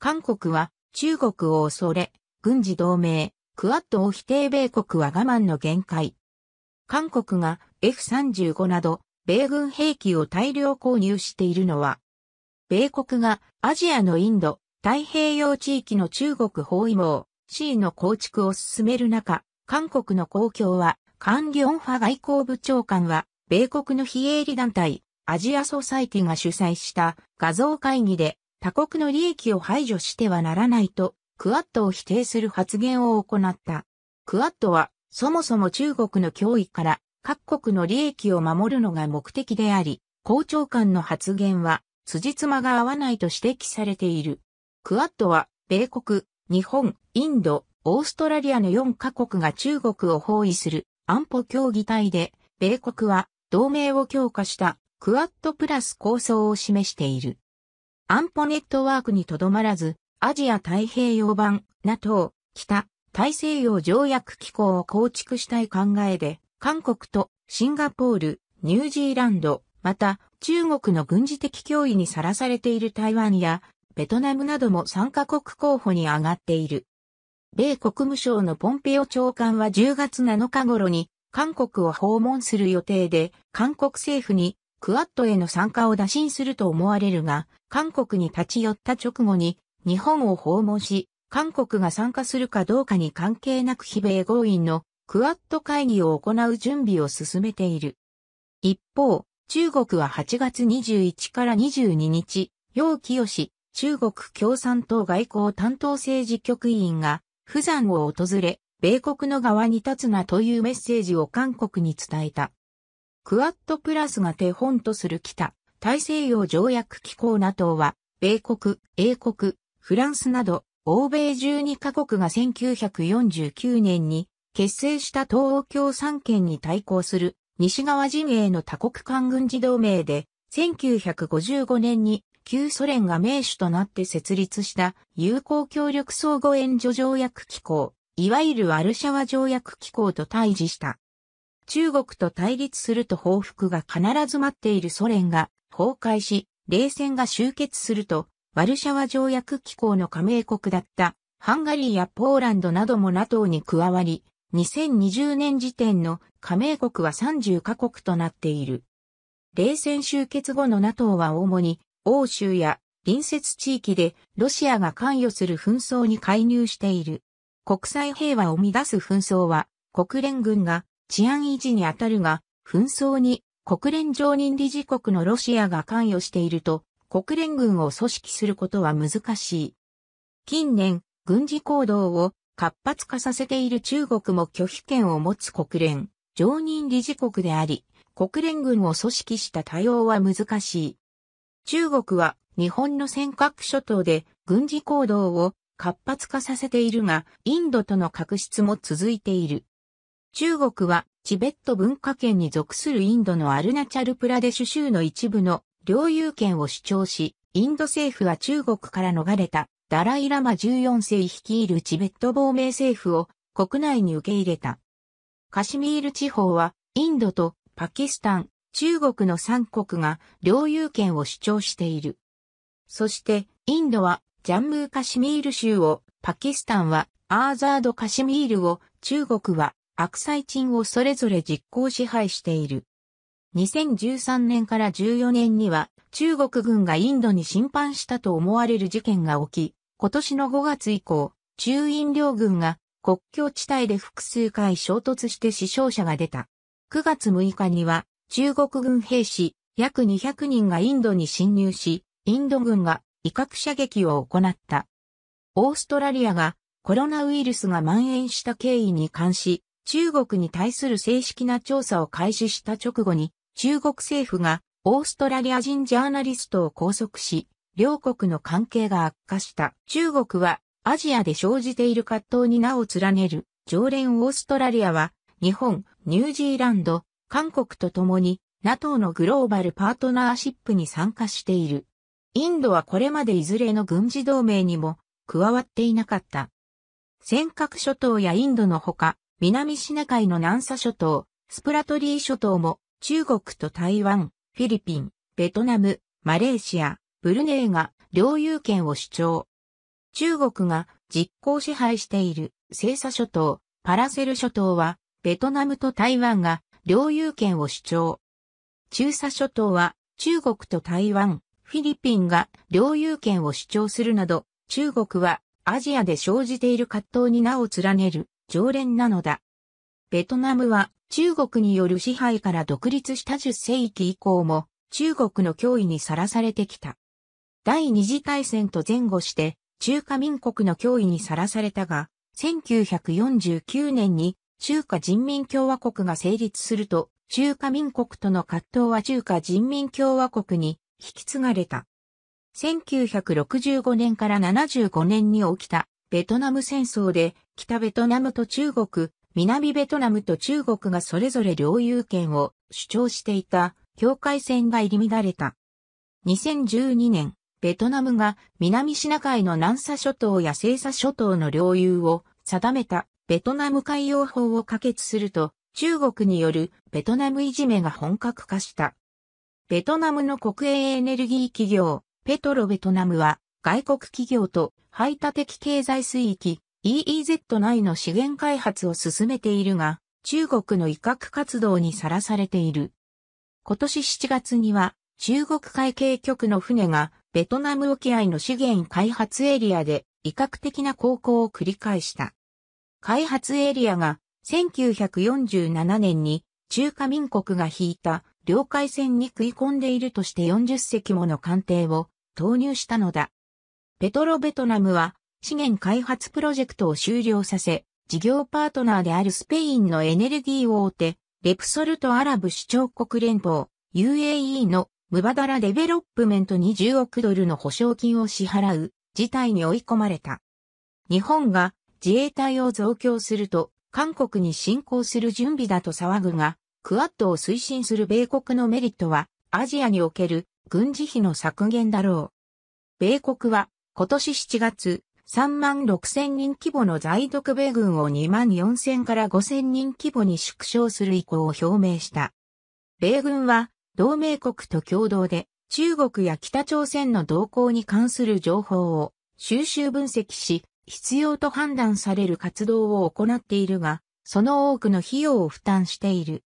韓国は中国を恐れ、軍事同盟、クアッドを否定米国は我慢の限界。韓国が F35 など、米軍兵器を大量購入しているのは、米国がアジアのインド、太平洋地域の中国包囲網、C の構築を進める中、韓国の公共は、カン・ギョンファ外交部長官は、米国の非営利団体、アジアソサイティが主催した画像会議で他国の利益を排除してはならないと、クアッドを否定する発言を行った。クアッドは、そもそも中国の脅威から各国の利益を守るのが目的であり、公長官の発言は、辻褄が合わないと指摘されている。クアッドは、米国、日本、インド、オーストラリアの4カ国が中国を包囲する安保協議体で、米国は同盟を強化したクアッドプラス構想を示している。安保ネットワークにとどまらず、アジア太平洋版 NATO、北、大西洋条約機構を構築したい考えで、韓国とシンガポール、ニュージーランド、また中国の軍事的脅威にさらされている台湾やベトナムなども参加国候補に上がっている。米国務省のポンペオ長官は10月7日頃に韓国を訪問する予定で、韓国政府にクアッドへの参加を打診すると思われるが、韓国に立ち寄った直後に日本を訪問し、韓国が参加するかどうかに関係なく非米合意のクアッド会議を行う準備を進めている。一方、中国は8月21から22日、楊清氏、中国共産党外交担当政治局委員が、釜山を訪れ、米国の側に立つなというメッセージを韓国に伝えた。クアッドプラスが手本とする北、大西洋条約機構 NATO は、米国、英国、フランスなど、欧米12カ国が1949年に結成した東欧共産圏に対抗する西側陣営の多国間軍事同盟で、1955年に旧ソ連が盟主となって設立した友好協力相互援助条約機構、いわゆるワルシャワ条約機構と対峙した。中国と対立すると報復が必ず待っているソ連が崩壊し、冷戦が終結すると、ワルシャワ条約機構の加盟国だったハンガリーやポーランドなども NATO に加わり、2020年時点の加盟国は30カ国となっている。冷戦終結後の NATO は主に欧州や隣接地域でロシアが関与する紛争に介入している。国際平和を乱す紛争は国連軍が治安維持にあたるが、紛争に国連常任理事国のロシアが関与していると、国連軍を組織することは難しい。近年、軍事行動を活発化させている中国も拒否権を持つ国連、常任理事国であり、国連軍を組織した対応は難しい。中国は日本の尖閣諸島で軍事行動を活発化させているが、インドとの確執も続いている。中国はチベット文化圏に属するインドのアルナチャルプラデシュ州の一部の領有権を主張し、インド政府は中国から逃れたダライラマ14世率いるチベット亡命政府を国内に受け入れた。カシミール地方はインドとパキスタン、中国の3国が領有権を主張している。そしてインドはジャンムーカシミール州を、パキスタンはアーザードカシミールを、中国はアクサイチンをそれぞれ実効支配している。2013年から14年には中国軍がインドに侵犯したと思われる事件が起き、今年の5月以降、中印両軍が国境地帯で複数回衝突して死傷者が出た。9月6日には中国軍兵士約200人がインドに侵入し、インド軍が威嚇射撃を行った。オーストラリアがコロナウイルスが蔓延した経緯に関し、中国に対する正式な調査を開始した直後に、中国政府がオーストラリア人ジャーナリストを拘束し、両国の関係が悪化した。中国はアジアで生じている葛藤に名を連ねる常連オーストラリアは日本、ニュージーランド、韓国と共に NATO のグローバルパートナーシップに参加している。インドはこれまでいずれの軍事同盟にも加わっていなかった。尖閣諸島やインドのほか、南シナ海の南沙諸島、スプラトリー諸島も、中国と台湾、フィリピン、ベトナム、マレーシア、ブルネイが領有権を主張。中国が実効支配している西沙諸島、パラセル諸島は、ベトナムと台湾が領有権を主張。中佐諸島は中国と台湾、フィリピンが領有権を主張するなど、中国はアジアで生じている葛藤に名を連ねる常連なのだ。ベトナムは中国による支配から独立した10世紀以降も中国の脅威にさらされてきた。第二次大戦と前後して中華民国の脅威にさらされたが、1949年に中華人民共和国が成立すると、中華民国との葛藤は中華人民共和国に引き継がれた。1965年から75年に起きたベトナム戦争で北ベトナムと中国、南ベトナムと中国がそれぞれ領有権を主張していた境界線が入り乱れた。2012年、ベトナムが南シナ海の南沙諸島や西沙諸島の領有を定めたベトナム海洋法を可決すると、中国によるベトナムいじめが本格化した。ベトナムの国営エネルギー企業、ペトロベトナムは外国企業と排他的経済水域、EEZ 内の資源開発を進めているが、中国の威嚇活動にさらされている。今年7月には、中国海警局の船が、ベトナム沖合の資源開発エリアで、威嚇的な航行を繰り返した。開発エリアが、1947年に、中華民国が引いた、領海線に食い込んでいるとして40隻もの艦艇を投入したのだ。ペトロベトナムは資源開発プロジェクトを終了させ、事業パートナーであるスペインのエネルギー大手、レプソルトアラブ首長国連邦 UAE のムバダラデベロップメントに10億ドルの保証金を支払う事態に追い込まれた。日本が自衛隊を増強すると韓国に侵攻する準備だと騒ぐが、クアッドを推進する米国のメリットはアジアにおける軍事費の削減だろう。米国は今年7月、3万6千人規模の在独米軍を2万4千から5千人規模に縮小する意向を表明した。米軍は同盟国と共同で中国や北朝鮮の動向に関する情報を収集分析し、必要と判断される活動を行っているが、その多くの費用を負担している。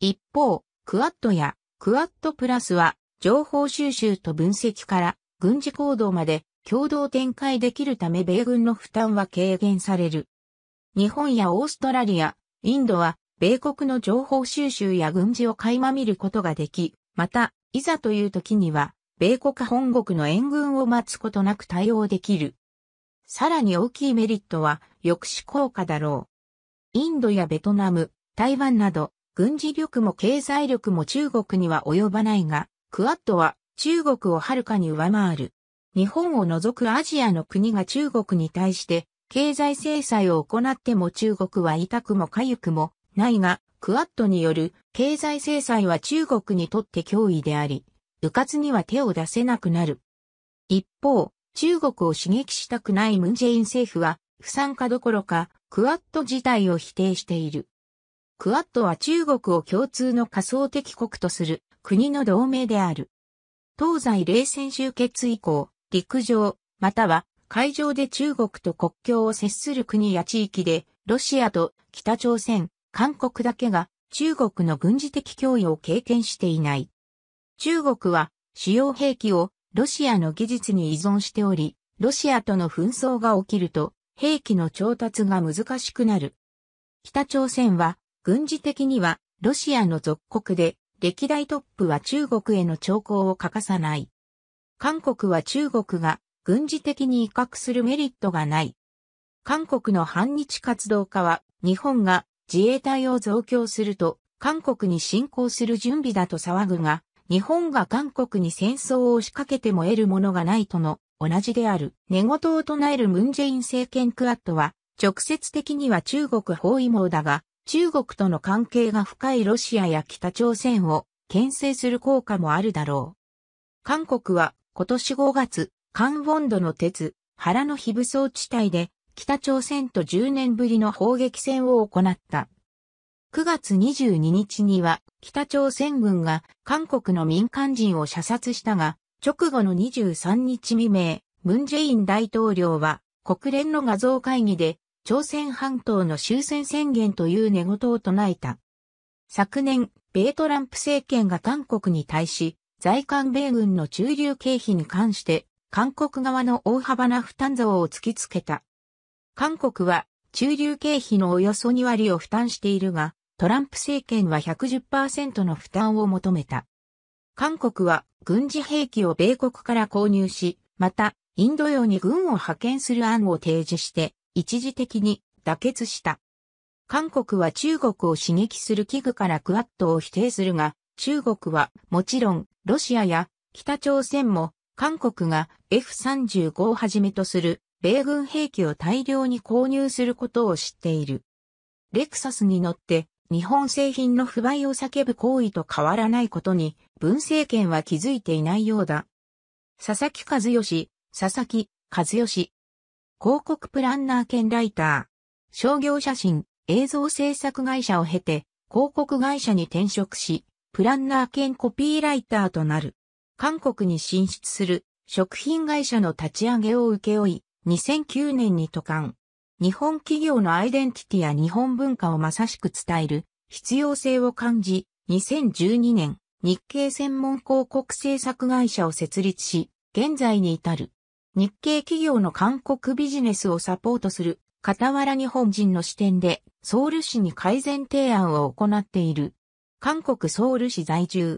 一方、クワットやクワットプラスは情報収集と分析から軍事行動まで共同展開できるため米軍の負担は軽減される。日本やオーストラリア、インドは、米国の情報収集や軍事を垣間見ることができ、また、いざという時には、米国本国の援軍を待つことなく対応できる。さらに大きいメリットは、抑止効果だろう。インドやベトナム、台湾など、軍事力も経済力も中国には及ばないが、クアッドは中国をはるかに上回る。日本を除くアジアの国が中国に対して経済制裁を行っても中国は痛くも痒くもないが、クアッドによる経済制裁は中国にとって脅威であり、迂闊には手を出せなくなる。一方、中国を刺激したくないムンジェイン政府は、不参加どころか、クアッド自体を否定している。クアッドは中国を共通の仮想敵国とする国の同盟である。東西冷戦終結以降、陸上、または海上で中国と国境を接する国や地域で、ロシアと北朝鮮、韓国だけが中国の軍事的脅威を経験していない。中国は主要兵器をロシアの技術に依存しており、ロシアとの紛争が起きると兵器の調達が難しくなる。北朝鮮は軍事的にはロシアの属国で歴代トップは中国への兆候を欠かさない。韓国は中国が軍事的に威嚇するメリットがない。韓国の反日活動家は日本が自衛隊を増強すると韓国に侵攻する準備だと騒ぐが、日本が韓国に戦争を仕掛けても得るものがないとの同じである。寝言を唱えるムンジェイン政権クアッドは、直接的には中国包囲網だが、中国との関係が深いロシアや北朝鮮を牽制する効果もあるだろう。韓国は今年5月、カンウォンドの鉄、原の非武装地帯で、北朝鮮と10年ぶりの砲撃戦を行った。9月22日には、北朝鮮軍が韓国の民間人を射殺したが、直後の23日未明、ムンジェイン大統領は国連の画像会議で朝鮮半島の終戦宣言という寝言を唱えた。昨年、米トランプ政権が韓国に対し、在韓米軍の駐留経費に関して、韓国側の大幅な負担増を突きつけた。韓国は、駐留経費のおよそ2割を負担しているが、トランプ政権は110%の負担を求めた。韓国は、軍事兵器を米国から購入し、また、インド洋に軍を派遣する案を提示して、一時的に妥結した。韓国は中国を刺激する器具からクワットを否定するが、中国はもちろんロシアや北朝鮮も韓国が F35 をはじめとする米軍兵器を大量に購入することを知っている。レクサスに乗って日本製品の不買を叫ぶ行為と変わらないことに文政権は気づいていないようだ。佐々木和義、佐々木和義。広告プランナー兼ライター。商業写真、映像制作会社を経て広告会社に転職し、プランナー兼コピーライターとなる。韓国に進出する食品会社の立ち上げを請け負い、2009年に渡韓。日本企業のアイデンティティや日本文化をまさしく伝える必要性を感じ、2012年、日系専門広告制作会社を設立し、現在に至る。日系企業の韓国ビジネスをサポートする、傍ら日本人の視点で、ソウル市に改善提案を行っている。韓国ソウル市在住。